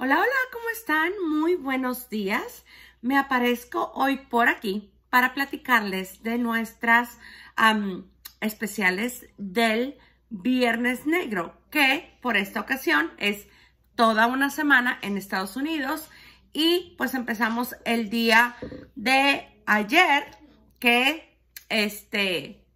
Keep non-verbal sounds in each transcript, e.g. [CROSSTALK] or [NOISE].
Hola, hola, ¿cómo están? Muy buenos días. Me aparezco hoy por aquí para platicarles de nuestras especiales del Viernes Negro, que por esta ocasión es toda una semana en Estados Unidos y pues empezamos el día de ayer que este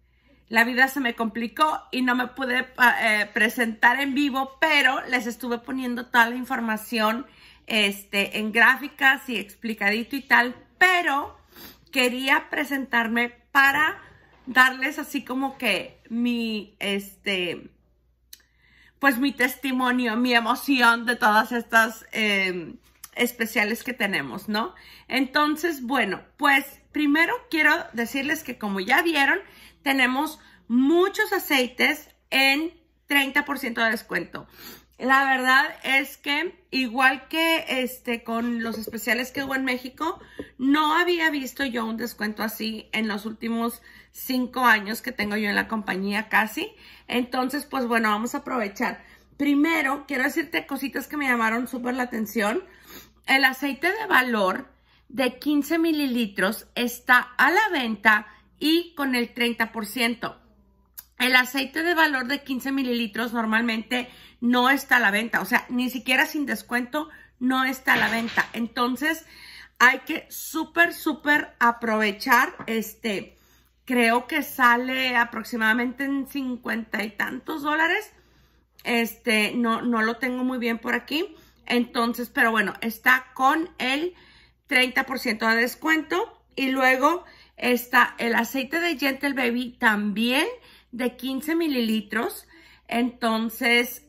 la vida se me complicó y no me pude ah, eh, presentar en vivo, pero les estuve poniendo toda la información este, en gráficas y explicadito y tal, pero quería presentarme para darles así como que mi, este, pues mi testimonio, mi emoción de todas estas em, especiales que tenemos, ¿no? Entonces, bueno, pues primero quiero decirles que como ya vieron, tenemos muchos aceites en 30% de descuento. La verdad es que igual que este con los especiales que hubo en México, no había visto yo un descuento así en los últimos cinco años que tengo yo en la compañía casi. Entonces, pues bueno, vamos a aprovechar. Primero, quiero decirte cositas que me llamaron súper la atención. El aceite de valor de 15 mililitros está a la venta y con el 30%. El aceite de valor de 15 mililitros normalmente no está a la venta, o sea, ni siquiera sin descuento no está a la venta. Entonces, hay que súper, súper aprovechar. Este, creo que sale aproximadamente en 50 y tantos dólares. Este, no, no lo tengo muy bien por aquí. Entonces, pero bueno, está con el 30% de descuento. Y luego Está el aceite de Gentle Baby también de 15 mililitros. Entonces,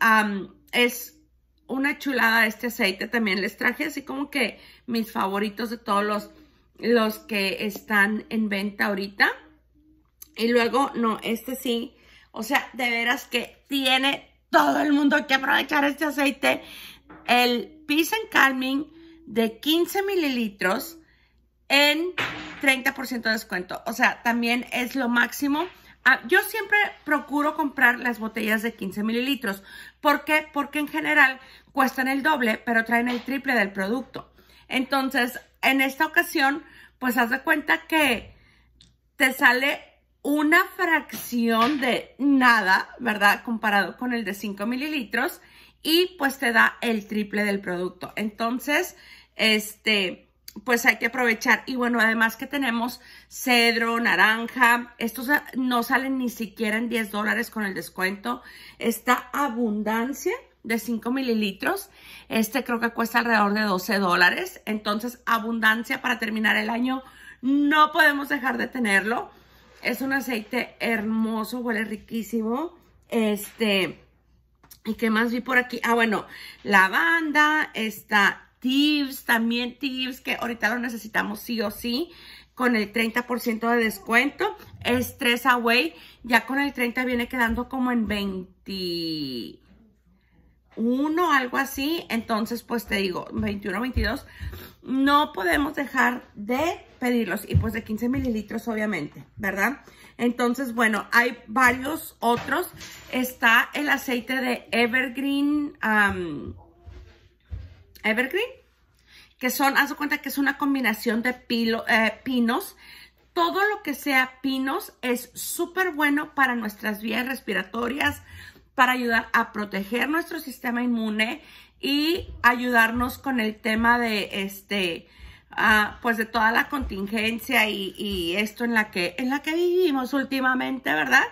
es una chulada este aceite. También les traje así como que mis favoritos de todos los, los que están en venta ahorita. Y luego, no, este sí. O sea, de veras que tiene todo el mundo que aprovechar este aceite. El Peace and Calming de 15 mililitros en 30% de descuento. O sea, también es lo máximo. Ah, yo siempre procuro comprar las botellas de 15 mililitros. ¿Por qué? Porque en general cuestan el doble, pero traen el triple del producto. Entonces, en esta ocasión, pues haz de cuenta que te sale una fracción de nada, ¿verdad? Comparado con el de 5 mililitros y pues te da el triple del producto. Entonces, este, pues hay que aprovechar. Y bueno, además que tenemos cedro, naranja, estos no salen ni siquiera en 10 dólares con el descuento. Esta abundancia de 5 mililitros, este creo que cuesta alrededor de 12 dólares. Entonces, abundancia para terminar el año, no podemos dejar de tenerlo. Es un aceite hermoso, huele riquísimo. Este, ¿y qué más vi por aquí? Ah, bueno, lavanda, está tips, también tips que ahorita lo necesitamos sí o sí con el 30% de descuento. Stress Away ya con el 30 viene quedando como en 21, algo así. Entonces, pues te digo, 21, 22. No podemos dejar de pedirlos y pues de 15 mililitros obviamente, ¿verdad? Entonces, bueno, hay varios otros. Está el aceite de Evergreen evergreen, que son, haz de cuenta que es una combinación de eh, pinos. Todo lo que sea pinos es súper bueno para nuestras vías respiratorias, para ayudar a proteger nuestro sistema inmune y ayudarnos con el tema de este, ah, pues de toda la contingencia y, y, esto en la que, en la que vivimos últimamente, ¿verdad?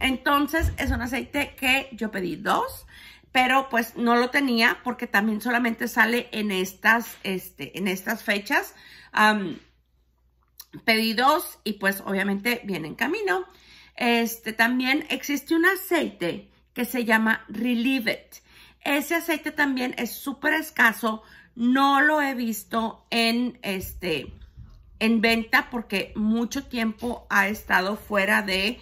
Entonces es un aceite que yo pedí dos pero pues no lo tenía porque también solamente sale en estas, este, en estas fechas. pedidos y pues obviamente viene en camino. Este, también existe un aceite que se llama Relieve It. Ese aceite también es súper escaso. No lo he visto en, este, en venta porque mucho tiempo ha estado fuera de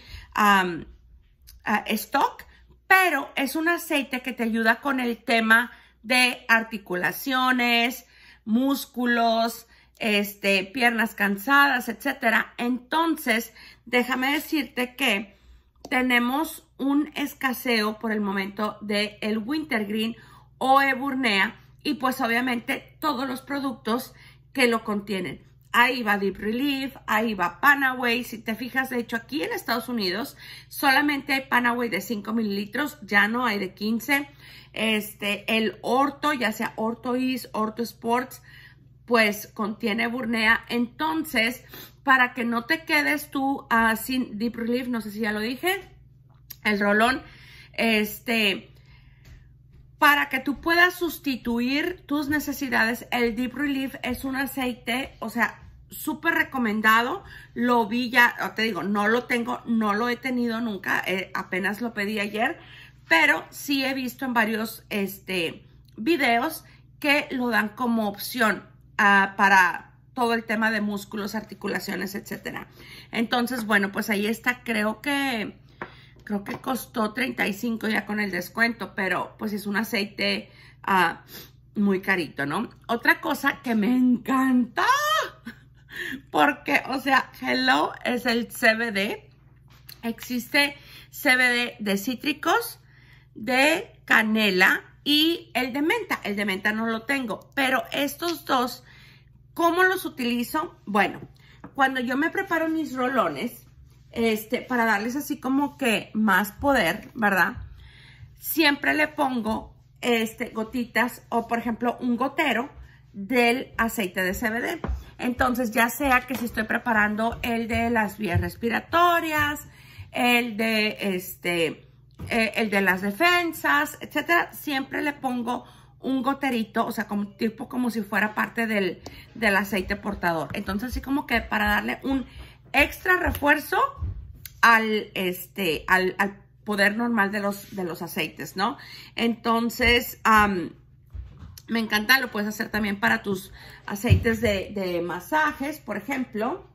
stock pero es un aceite que te ayuda con el tema de articulaciones, músculos, este, piernas cansadas, etc. Entonces, déjame decirte que tenemos un escaseo por el momento de el wintergreen o eburnea y pues obviamente todos los productos que lo contienen ahí va Deep Relief, ahí va Panaway. Si te fijas, de hecho, aquí en Estados Unidos solamente hay Panaway de 5 mililitros, ya no hay de 15. Este, el Orto, ya sea Orto Is, Orto Sports, pues contiene burnea. Entonces, para que no te quedes tú ah, sin Deep Relief, no sé si ya lo dije, el rolón, este... Para que tú puedas sustituir tus necesidades, el Deep Relief es un aceite, o sea, súper recomendado. Lo vi ya, te digo, no lo tengo, no lo he tenido nunca. Eh, apenas lo pedí ayer. Pero sí he visto en varios este, videos que lo dan como opción ah, para todo el tema de músculos, articulaciones, etcétera. Entonces, bueno, pues ahí está. Creo que creo que costó 35 ya con el descuento, pero pues es un aceite ah, muy carito, ¿no? Otra cosa que me encanta porque, o sea, hello es el CBD. Existe CBD de cítricos, de canela y el de menta. El de menta no lo tengo, pero estos dos, ¿cómo los utilizo? Bueno, cuando yo me preparo mis rolones, este, para darles así como que más poder, ¿verdad? Siempre le pongo este, gotitas o, por ejemplo, un gotero del aceite de CBD. Entonces, ya sea que si estoy preparando el de las vías respiratorias, el de, este, eh, el de las defensas, etcétera, siempre le pongo un goterito, o sea, como tipo como si fuera parte del, del aceite portador. Entonces, así como que para darle un extra refuerzo al, este, al, poder normal de los, de los aceites, ¿no? Entonces, me encanta, lo puedes hacer también para tus aceites de, masajes, por ejemplo.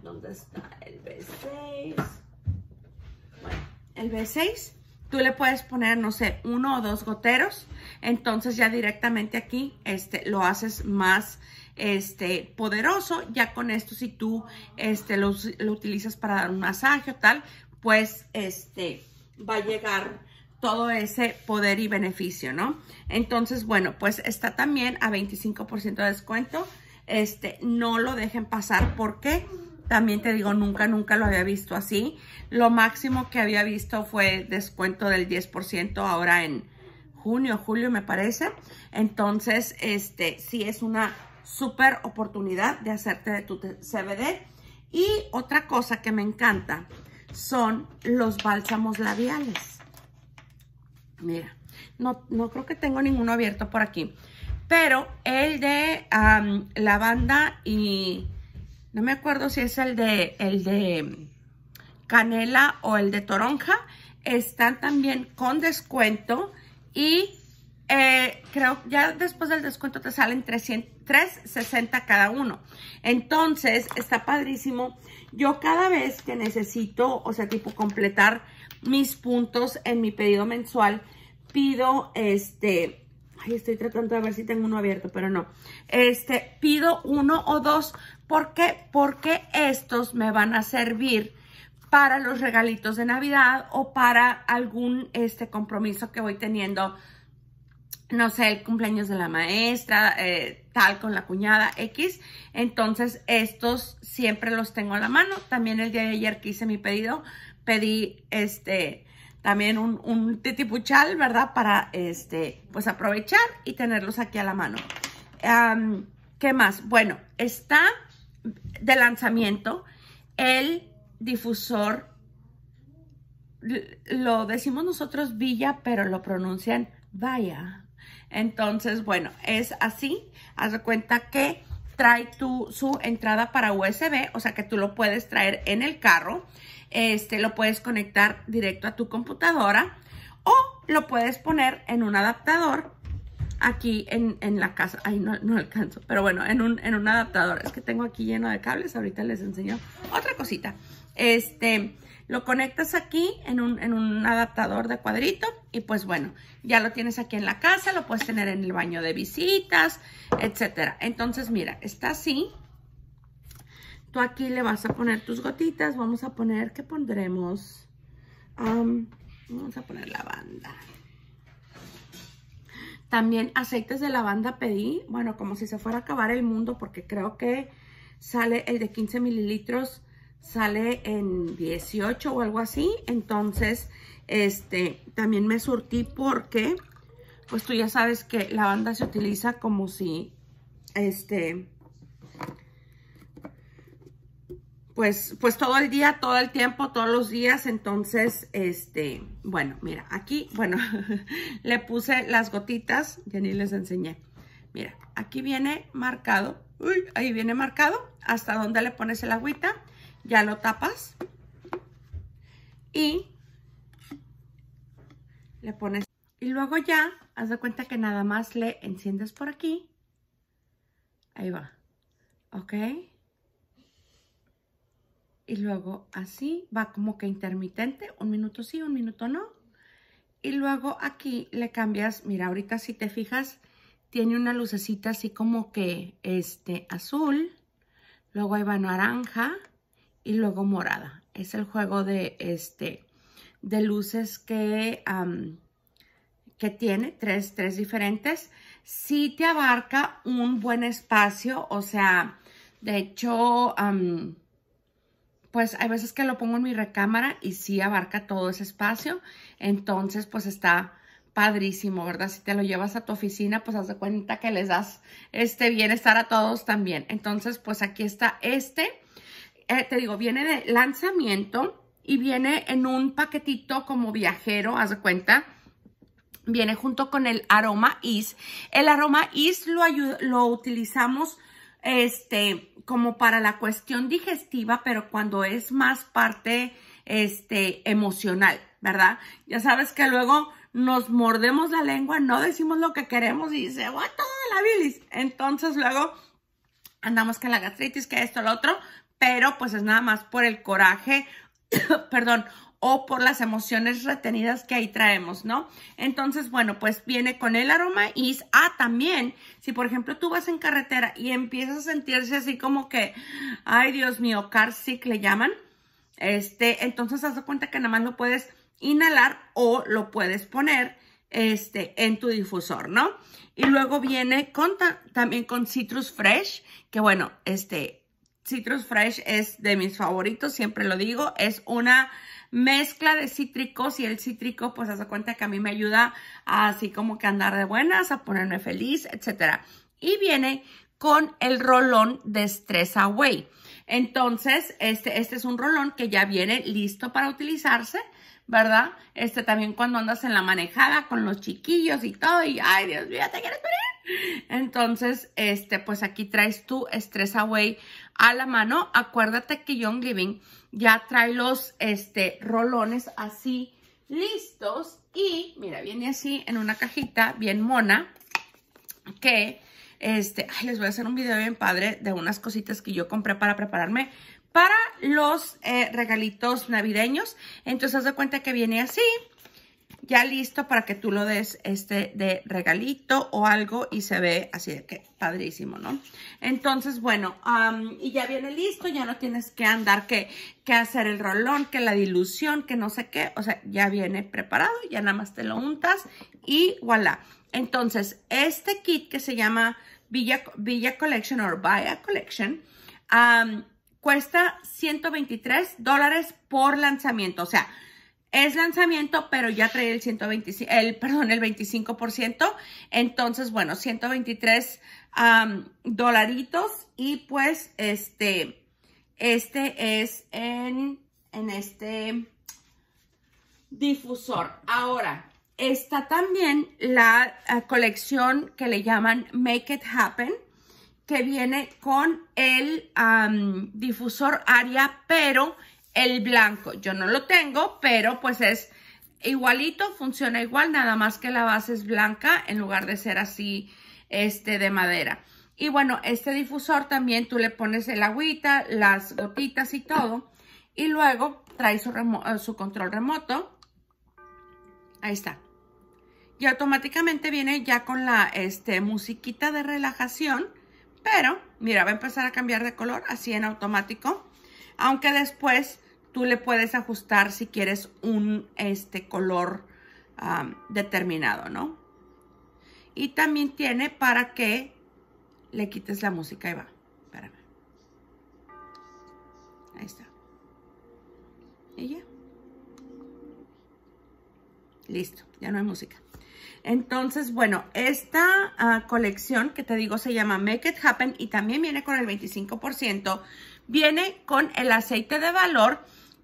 ¿Dónde está el B6? el B6 tú le puedes poner, no sé, uno o dos goteros. Entonces ya directamente aquí este, lo haces más este, poderoso. Ya con esto, si tú este, lo, utilizas para dar un masaje o tal, pues este, va a llegar todo ese poder y beneficio, ¿no? Entonces, bueno, pues está también a 25% de descuento. Este, no lo dejen pasar porque también te digo, nunca, nunca lo había visto así. Lo máximo que había visto fue descuento del 10% ahora en junio, julio me parece. Entonces, este, sí es una súper oportunidad de hacerte de tu CBD. Y otra cosa que me encanta son los bálsamos labiales. Mira, no, creo que tengo ninguno abierto por aquí. Pero el de lavanda y... No me acuerdo si es el de, el de canela o el de toronja. Están también con descuento. Y eh, creo ya después del descuento te salen 360 cada uno. Entonces, está padrísimo. Yo cada vez que necesito, o sea, tipo completar mis puntos en mi pedido mensual. Pido este... Ay, estoy tratando de ver si tengo uno abierto, pero no. Este, pido uno o dos. ¿Por qué? Porque estos me van a servir para los regalitos de Navidad o para algún este, compromiso que voy teniendo. No sé, el cumpleaños de la maestra, eh, tal con la cuñada X. Entonces, estos siempre los tengo a la mano. También el día de ayer que hice mi pedido, pedí este también un, un titipuchal, ¿verdad? Para este, pues aprovechar y tenerlos aquí a la mano. ¿Qué más? Bueno, está de lanzamiento el difusor. Lo decimos nosotros Villa, pero lo pronuncian Vaya. Entonces, bueno, es así. Haz de cuenta que trae tu, su entrada para USB, o sea que tú lo puedes traer en el carro, este, lo puedes conectar directo a tu computadora o lo puedes poner en un adaptador aquí en, en la casa. Ay, no, alcanzo, pero bueno, en un, en un adaptador. Es que tengo aquí lleno de cables, ahorita les enseño otra cosita. Este, lo conectas aquí en un, adaptador de cuadrito y pues bueno, ya lo tienes aquí en la casa, lo puedes tener en el baño de visitas, etcétera. Entonces mira, está así. Tú aquí le vas a poner tus gotitas. Vamos a poner, ¿qué pondremos? vamos a poner lavanda. También aceites de lavanda pedí, bueno, como si se fuera a acabar el mundo, porque creo que sale el de 15 mililitros sale en 18 o algo así. Entonces, este, también me surtí porque, pues tú ya sabes que la banda se utiliza como si, este, pues, pues todo el día, todo el tiempo, todos los días. Entonces, este, bueno, mira, aquí, bueno, [LAUGHS] le puse las gotitas, ya ni les enseñé. Mira, aquí viene marcado, uy, ahí viene marcado hasta dónde le pones el agüita ya lo tapas y le pones y luego ya haz de cuenta que nada más le enciendes por aquí ahí va ok y luego así va como que intermitente un minuto sí un minuto no y luego aquí le cambias mira ahorita si te fijas tiene una lucecita así como que este azul luego ahí va naranja y luego morada. Es el juego de, este, de luces que, que tiene, tres, tres diferentes. Sí te abarca un buen espacio, o sea, de hecho, pues hay veces que lo pongo en mi recámara y sí abarca todo ese espacio. Entonces, pues está padrísimo, ¿verdad? Si te lo llevas a tu oficina, pues haz de cuenta que les das este bienestar a todos también. Entonces, pues aquí está este. Eh, te digo, viene de lanzamiento y viene en un paquetito como viajero, haz de cuenta. Viene junto con el aroma is. El aroma is lo, lo utilizamos este, como para la cuestión digestiva, pero cuando es más parte este, emocional, ¿verdad? Ya sabes que luego nos mordemos la lengua, no decimos lo que queremos y se va toda la bilis. Entonces luego andamos con la gastritis, que esto, lo otro, pero pues es nada más por el coraje, [COUGHS] perdón, o por las emociones retenidas que ahí traemos, ¿no? Entonces, bueno, pues viene con el aroma y, ah, también, si por ejemplo tú vas en carretera y empiezas a sentirse así como que, ay Dios mío, car sick le llaman, este, entonces haz de cuenta que nada más lo puedes inhalar o lo puedes poner, este, en tu difusor, ¿no? Y luego viene con, también con Citrus Fresh, que bueno, este, Citrus Fresh es de mis favoritos, siempre lo digo. Es una mezcla de cítricos y el cítrico pues hace cuenta que a mí me ayuda a, así como que andar de buenas, a ponerme feliz, etc. Y viene con el rolón de Stress Away. Entonces, este, este es un rolón que ya viene listo para utilizarse. ¿verdad? Este también cuando andas en la manejada con los chiquillos y todo, y ay Dios mío, ¿te quieres morir? Entonces, este, pues aquí traes tu Stress Away a la mano. Acuérdate que Young Living ya trae los este, rolones así listos y mira, viene así en una cajita bien mona que este, les voy a hacer un video bien padre de unas cositas que yo compré para prepararme para los eh, regalitos navideños. Entonces, haz de cuenta que viene así, ya listo para que tú lo des este de regalito o algo y se ve así de que padrísimo, ¿no? Entonces, bueno, y ya viene listo, ya no tienes que andar que, que hacer el rolón, que la dilución, que no sé qué, o sea, ya viene preparado, ya nada más te lo untas y voilà. Entonces, este kit que se llama Villa, Villa Collection o Vaya Collection, cuesta 123 dólares por lanzamiento, o sea, es lanzamiento, pero ya trae el 125, el, [LAUGHS] perdón, el 25%. Entonces, bueno, 123 dolaritos. Y pues, este, este es en, este difusor. Ahora, está también la eh, colección que le llaman Make It Happen, que viene con el difusor Aria, pero el blanco. Yo no lo tengo, pero pues es igualito, funciona igual, nada más que la base es blanca en lugar de ser así este de madera. Y bueno, este difusor también tú le pones el agüita, las gotitas y todo. Y luego trae su, eh, su control remoto. Ahí está. Y automáticamente viene ya con la este, musiquita de relajación. Pero, mira, va a empezar a cambiar de color así en automático. Aunque después tú le puedes ajustar si quieres un este, color determinado, ¿no? Y también tiene para que le quites la música. Ahí va. Espérame. Ahí está. Y ya. Listo. Ya no hay música. Entonces, bueno, esta ah, colección que te digo se llama Make It Happen y también viene con el 25%. Viene con el aceite de valor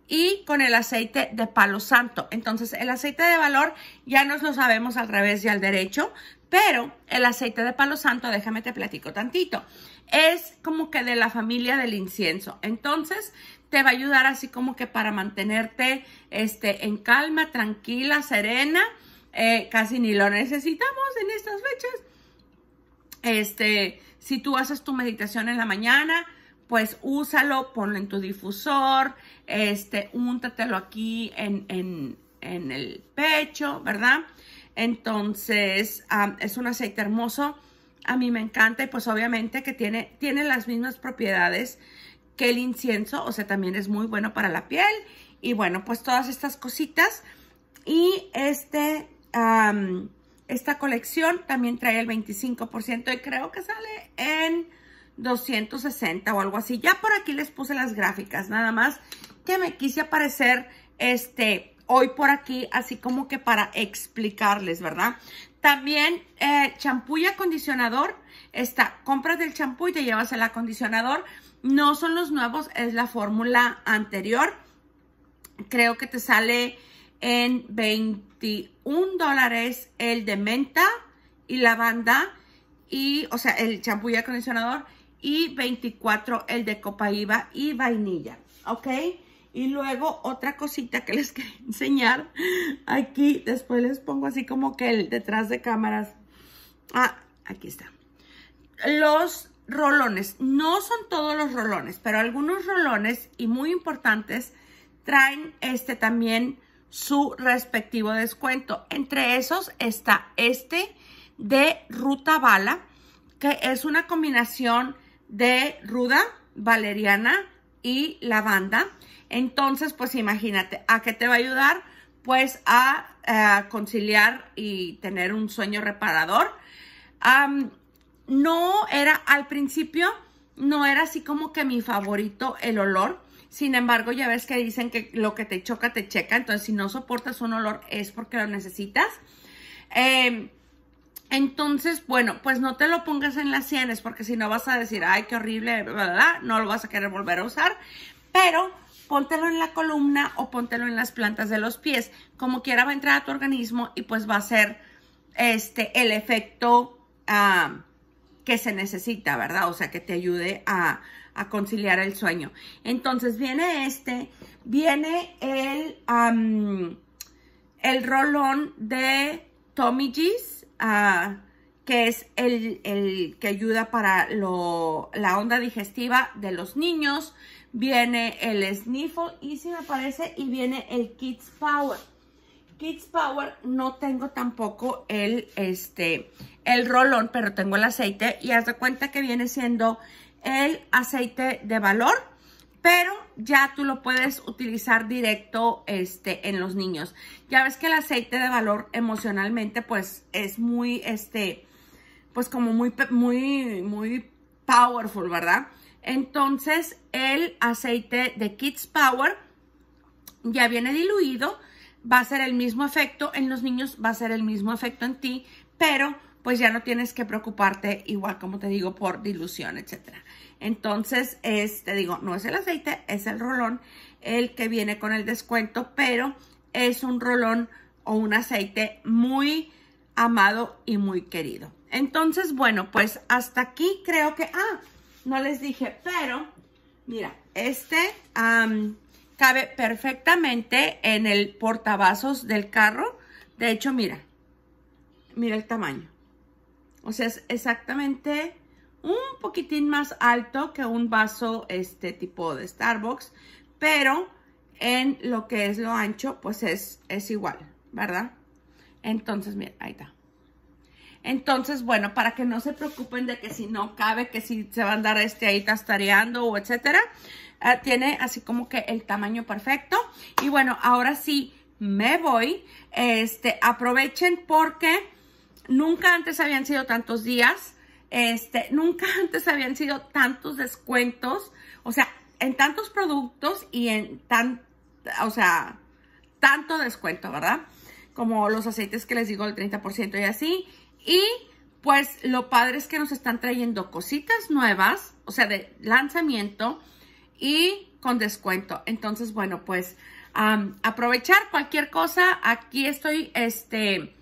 y con el aceite de palo santo. Entonces, el aceite de valor ya nos lo sabemos al revés y al derecho, pero el aceite de palo santo, déjame te platico tantito, es como que de la familia del incienso. Entonces, te va a ayudar así como que para mantenerte este, en calma, tranquila, serena. Eh, casi ni lo necesitamos en estas fechas. Este, si tú haces tu meditación en la mañana, pues úsalo, ponlo en tu difusor, este, úntatelo aquí en, en, el pecho, ¿verdad? Entonces, es un aceite hermoso. A mí me encanta y pues obviamente que tiene, tiene las mismas propiedades que el incienso, o sea, también es muy bueno para la piel. Y bueno, pues todas estas cositas. Y este, esta colección también trae el 25% y creo que sale en 260 o algo así. Ya por aquí les puse las gráficas, nada más que me quise aparecer este, hoy por aquí, así como que para explicarles, ¿verdad? También eh, champú y acondicionador, está, compras del champú y te llevas el acondicionador. No son los nuevos, es la fórmula anterior. Creo que te sale en 21 dólares el de menta y lavanda y, o sea, el champú y acondicionador y 24 el de copaíba y vainilla, ¿ok? Y luego otra cosita que les [LAUGHS] quería enseñar aquí, después les pongo así como que el detrás de cámaras. Ah, aquí está. Los rolones, no son todos los rolones, pero algunos rolones y muy importantes traen este también su respectivo descuento. Entre esos está este de Ruta Bala, que es una combinación de ruda, valeriana y lavanda. Entonces, pues imagínate, ¿a qué te va a ayudar? Pues a, eh, conciliar y tener un sueño reparador. no era al principio, no era así como que mi favorito el olor. Sin embargo, ya ves que dicen que lo que te choca, te checa. Entonces, si no soportas un olor es porque lo necesitas. Eh, entonces, bueno, pues no te lo pongas en las sienes porque si no vas a decir, ay, qué horrible, ¿verdad? No lo vas a querer volver a usar, pero póntelo en la columna o póntelo en las plantas de los pies. Como quiera va a entrar a tu organismo y pues va a ser este, el efecto que se necesita, ¿verdad? O sea, que te ayude a, conciliar el sueño. Entonces viene este, viene el, el rolón de Tommy G's Ah, que es el, que ayuda para lo, la onda digestiva de los niños. Viene el Sniffle si me parece y viene el Kids Power. Kids Power no tengo tampoco el, este, el rolón, pero tengo el aceite. Y haz de cuenta que viene siendo el aceite de valor pero ya tú lo puedes utilizar directo este, en los niños. Ya ves que el aceite de valor emocionalmente, pues, es muy, este, pues como muy, muy, muy powerful, ¿verdad? Entonces, el aceite de Kids Power ya viene diluido, va a ser el mismo efecto en los niños, va a ser el mismo efecto en ti, pero pues ya no tienes que preocuparte igual, como te digo, por dilución, etcétera. Entonces, este, digo, no es el aceite, es el rolón el que viene con el descuento, pero es un rolón o un aceite muy amado y muy querido. Entonces, bueno, pues hasta aquí creo que, ah, no les dije, pero mira, este cabe perfectamente en el portavasos del carro. De hecho, mira, mira el tamaño. O sea, es exactamente un poquitín más alto que un vaso este tipo de Starbucks, pero en lo que es lo ancho, pues es, es igual, ¿verdad? Entonces, miren, ahí está. Entonces, bueno, para que no se preocupen de que si no cabe, que si se va a andar este ahí tastareando o etcétera, eh, tiene así como que el tamaño perfecto. Y bueno, ahora sí me voy. Este, aprovechen porque nunca antes habían sido tantos días. Este, nunca [LAUGHS] antes habían sido tantos descuentos, o sea, en tantos productos y en tan, o sea, tanto descuento, ¿verdad? Como los aceites que les digo, el 30% y así. Y pues lo padre es que nos están trayendo cositas nuevas, o sea, de lanzamiento y con descuento. Entonces, bueno, pues aprovechar cualquier cosa. Aquí estoy, este,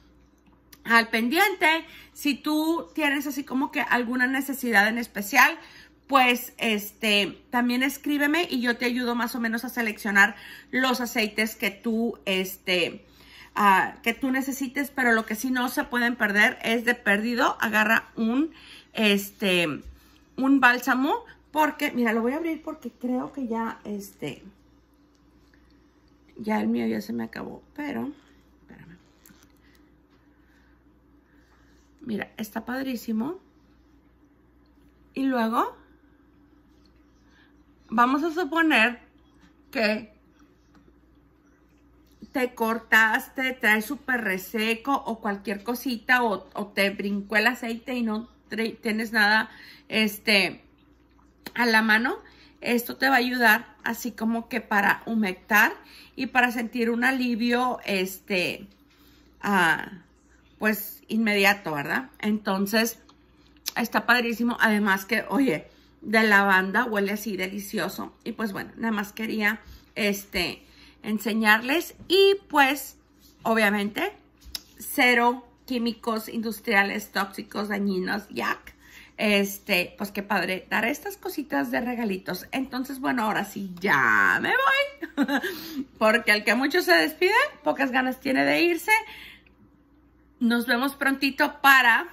al pendiente. Si tú tienes así como que alguna necesidad en especial, pues este también escríbeme y yo te ayudo más o menos a seleccionar los aceites que tú este ah, que tú necesites, pero lo que sí no se pueden perder es de perdido, agarra un este un bálsamo porque mira, lo voy a abrir porque creo que ya este ya el mío ya se me acabó, pero Mira, está padrísimo. Y luego vamos a suponer que te cortaste, traes súper reseco o cualquier cosita o, te brincó el aceite y no tienes nada este, a la mano. Esto te va a ayudar así como que para humectar y para sentir un alivio este, a, ah, pues inmediato, ¿verdad? Entonces, está padrísimo. Además que, oye, de lavanda huele así delicioso. Y pues bueno, nada más quería este, enseñarles. Y pues, obviamente, cero químicos industriales tóxicos dañinos, ya Este, pues qué padre, dar estas cositas de regalitos. Entonces, bueno, ahora sí, ya me voy. [LAUGHS] Porque el que mucho se despide, pocas ganas tiene de irse. Nos vemos prontito para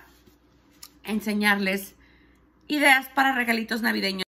enseñarles ideas para regalitos navideños.